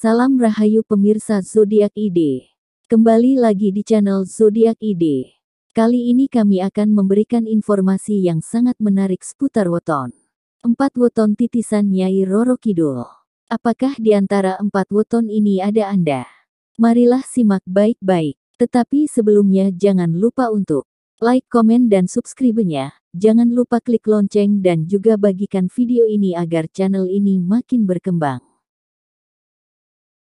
Salam Rahayu pemirsa Zodiak ID. Kembali lagi di channel Zodiak ID. Kali ini kami akan memberikan informasi yang sangat menarik seputar weton. Empat weton titisan Nyai Roro Kidul. Apakah di antara empat weton ini ada Anda? Marilah simak baik-baik. Tetapi sebelumnya jangan lupa untuk like, komen dan subscribe-nya. Jangan lupa klik lonceng dan juga bagikan video ini agar channel ini makin berkembang.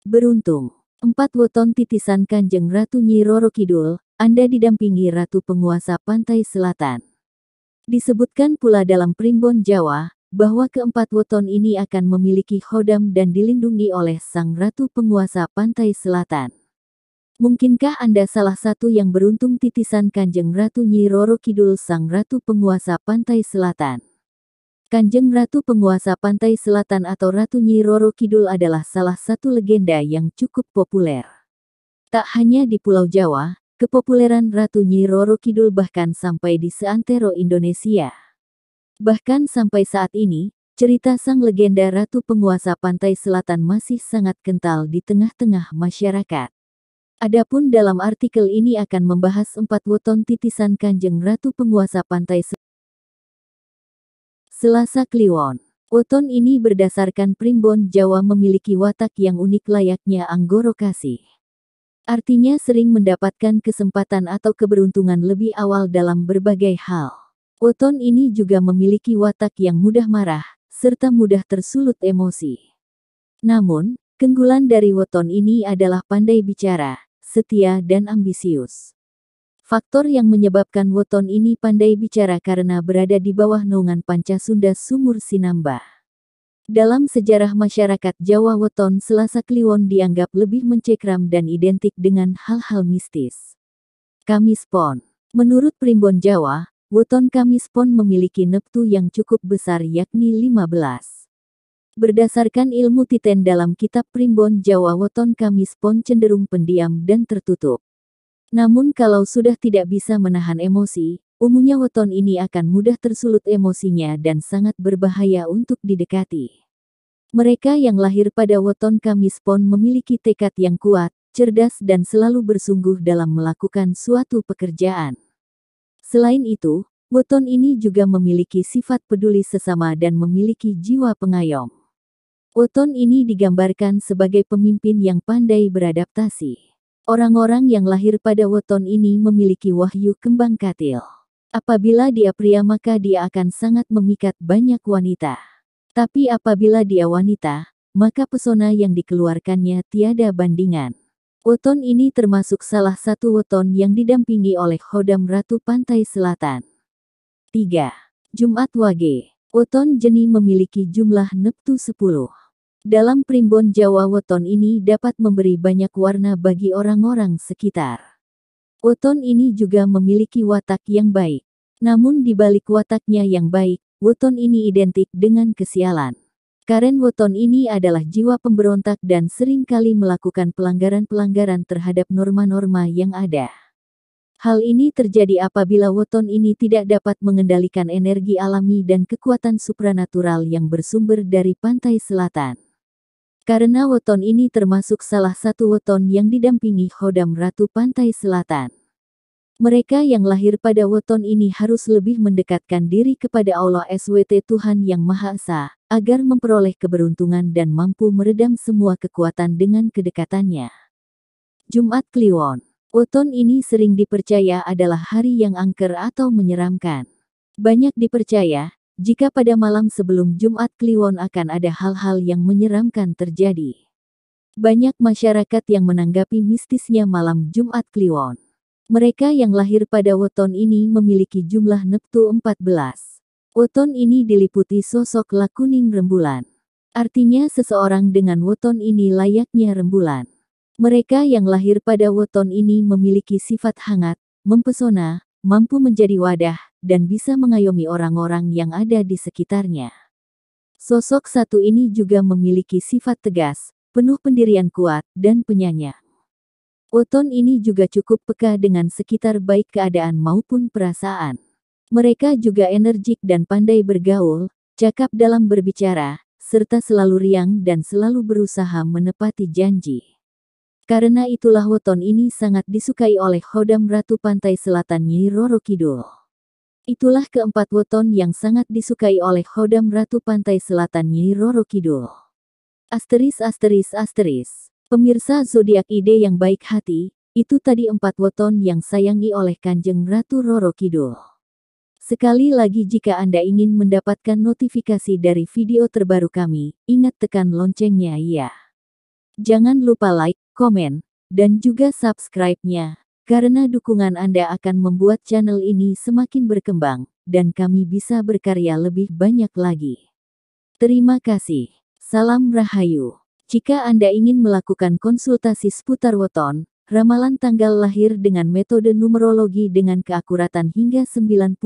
Beruntung, empat weton titisan Kanjeng Ratu Nyi Roro Kidul, Anda didampingi Ratu Penguasa Pantai Selatan. Disebutkan pula dalam Primbon Jawa, bahwa keempat weton ini akan memiliki hodam dan dilindungi oleh Sang Ratu Penguasa Pantai Selatan. Mungkinkah Anda salah satu yang beruntung titisan Kanjeng Ratu Nyi Roro Kidul Sang Ratu Penguasa Pantai Selatan? Kanjeng Ratu Penguasa Pantai Selatan atau Ratu Nyi Roro Kidul adalah salah satu legenda yang cukup populer. Tak hanya di Pulau Jawa, kepopuleran Ratu Nyi Roro Kidul bahkan sampai di seantero Indonesia. Bahkan sampai saat ini, cerita sang legenda Ratu Penguasa Pantai Selatan masih sangat kental di tengah-tengah masyarakat. Adapun dalam artikel ini akan membahas empat weton titisan Kanjeng Ratu Penguasa Pantai Selatan. Selasa Kliwon. Weton ini berdasarkan primbon Jawa memiliki watak yang unik layaknya Anggoro Kasih. Artinya sering mendapatkan kesempatan atau keberuntungan lebih awal dalam berbagai hal. Weton ini juga memiliki watak yang mudah marah, serta mudah tersulut emosi. Namun, keunggulan dari weton ini adalah pandai bicara, setia dan ambisius. Faktor yang menyebabkan Woton ini pandai bicara karena berada di bawah naungan panca Sunda Sumur Sinamba. Dalam sejarah masyarakat Jawa Woton Selasa Kliwon dianggap lebih mencekram dan identik dengan hal-hal mistis. Kamis Pon Menurut Primbon Jawa, Woton Kamis Pon memiliki neptu yang cukup besar yakni 15. Berdasarkan ilmu titen dalam kitab Primbon Jawa Woton Kamis Pon cenderung pendiam dan tertutup. Namun kalau sudah tidak bisa menahan emosi, umumnya weton ini akan mudah tersulut emosinya dan sangat berbahaya untuk didekati. Mereka yang lahir pada weton Kamis Pon memiliki tekad yang kuat, cerdas dan selalu bersungguh dalam melakukan suatu pekerjaan. Selain itu, weton ini juga memiliki sifat peduli sesama dan memiliki jiwa pengayom. Weton ini digambarkan sebagai pemimpin yang pandai beradaptasi. Orang-orang yang lahir pada weton ini memiliki wahyu kembang katil. Apabila dia pria maka dia akan sangat memikat banyak wanita. Tapi apabila dia wanita, maka pesona yang dikeluarkannya tiada bandingan. Weton ini termasuk salah satu weton yang didampingi oleh Hodam Ratu Pantai Selatan. 3. Jumat Wage Weton Jeni memiliki jumlah neptu 10. Dalam primbon Jawa weton ini dapat memberi banyak warna bagi orang-orang sekitar. Weton ini juga memiliki watak yang baik. Namun di balik wataknya yang baik, weton ini identik dengan kesialan. Karen Weton ini adalah jiwa pemberontak dan sering kali melakukan pelanggaran-pelanggaran terhadap norma-norma yang ada. Hal ini terjadi apabila weton ini tidak dapat mengendalikan energi alami dan kekuatan supranatural yang bersumber dari pantai selatan. Karena weton ini termasuk salah satu weton yang didampingi Hodam Ratu Pantai Selatan. Mereka yang lahir pada weton ini harus lebih mendekatkan diri kepada Allah SWT Tuhan Yang Maha Esa, agar memperoleh keberuntungan dan mampu meredam semua kekuatan dengan kedekatannya. Jumat Kliwon Weton ini sering dipercaya adalah hari yang angker atau menyeramkan. Banyak dipercaya, jika pada malam sebelum Jumat Kliwon akan ada hal-hal yang menyeramkan terjadi. Banyak masyarakat yang menanggapi mistisnya malam Jumat Kliwon. Mereka yang lahir pada weton ini memiliki jumlah neptu 14. Weton ini diliputi sosok lakuning rembulan. Artinya seseorang dengan weton ini layaknya rembulan. Mereka yang lahir pada weton ini memiliki sifat hangat, mempesona, mampu menjadi wadah, dan bisa mengayomi orang-orang yang ada di sekitarnya. Sosok satu ini juga memiliki sifat tegas, penuh pendirian kuat, dan penyanyi. Woton ini juga cukup peka dengan sekitar baik keadaan maupun perasaan. Mereka juga energik dan pandai bergaul, cakap dalam berbicara, serta selalu riang dan selalu berusaha menepati janji. Karena itulah Woton ini sangat disukai oleh Hodam Ratu Pantai Selatan Nyi Roro Kidul. Itulah keempat weton yang sangat disukai oleh Hodam Ratu Pantai Selatan Roro Kidul. Asteris asteris asteris. Pemirsa zodiak ide yang baik hati, itu tadi empat weton yang sayangi oleh Kanjeng Ratu Roro Kidul. Sekali lagi jika Anda ingin mendapatkan notifikasi dari video terbaru kami, ingat tekan loncengnya ya. Jangan lupa like, komen, dan juga subscribe-nya. Karena dukungan Anda akan membuat channel ini semakin berkembang, dan kami bisa berkarya lebih banyak lagi. Terima kasih. Salam Rahayu. Jika Anda ingin melakukan konsultasi seputar weton, ramalan tanggal lahir dengan metode numerologi dengan keakuratan hingga 99%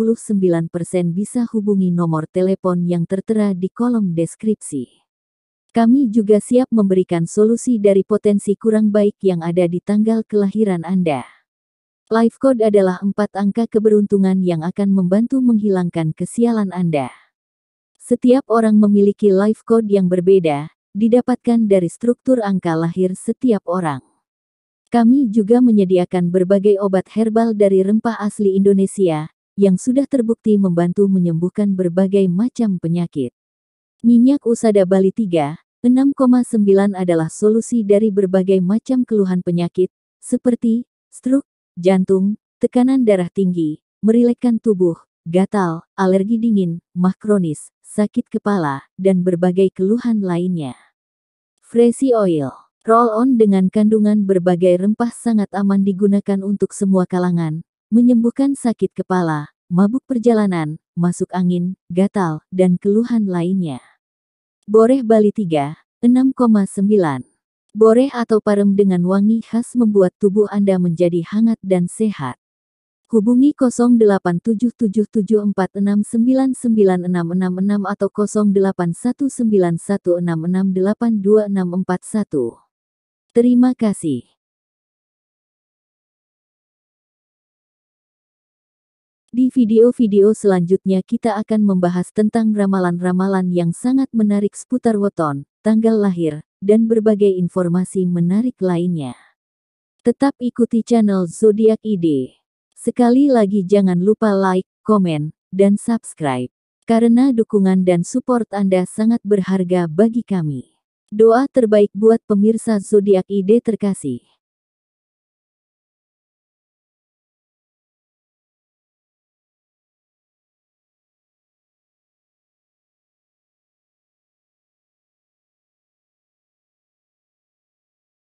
bisa hubungi nomor telepon yang tertera di kolom deskripsi. Kami juga siap memberikan solusi dari potensi kurang baik yang ada di tanggal kelahiran Anda. Life Code adalah empat angka keberuntungan yang akan membantu menghilangkan kesialan Anda. Setiap orang memiliki life code yang berbeda, didapatkan dari struktur angka lahir setiap orang. Kami juga menyediakan berbagai obat herbal dari rempah asli Indonesia, yang sudah terbukti membantu menyembuhkan berbagai macam penyakit. Minyak Usada Bali 3, 6,9 adalah solusi dari berbagai macam keluhan penyakit, seperti stroke, jantung, tekanan darah tinggi, merilekkan tubuh, gatal, alergi dingin, mah kronis, sakit kepala, dan berbagai keluhan lainnya. Fresi Oil Roll-on dengan kandungan berbagai rempah sangat aman digunakan untuk semua kalangan, menyembuhkan sakit kepala, mabuk perjalanan, masuk angin, gatal, dan keluhan lainnya. Boreh Bali 3, 6,9 Boreh atau parem dengan wangi khas membuat tubuh Anda menjadi hangat dan sehat. Hubungi 087774699666 atau 081916682641. Terima kasih. Di video-video selanjutnya kita akan membahas tentang ramalan-ramalan yang sangat menarik seputar weton, tanggal lahir, dan berbagai informasi menarik lainnya. Tetap ikuti channel Zodiak ID. Sekali lagi jangan lupa like, komen, dan subscribe. Karena dukungan dan support Anda sangat berharga bagi kami. Doa terbaik buat pemirsa Zodiak ID terkasih.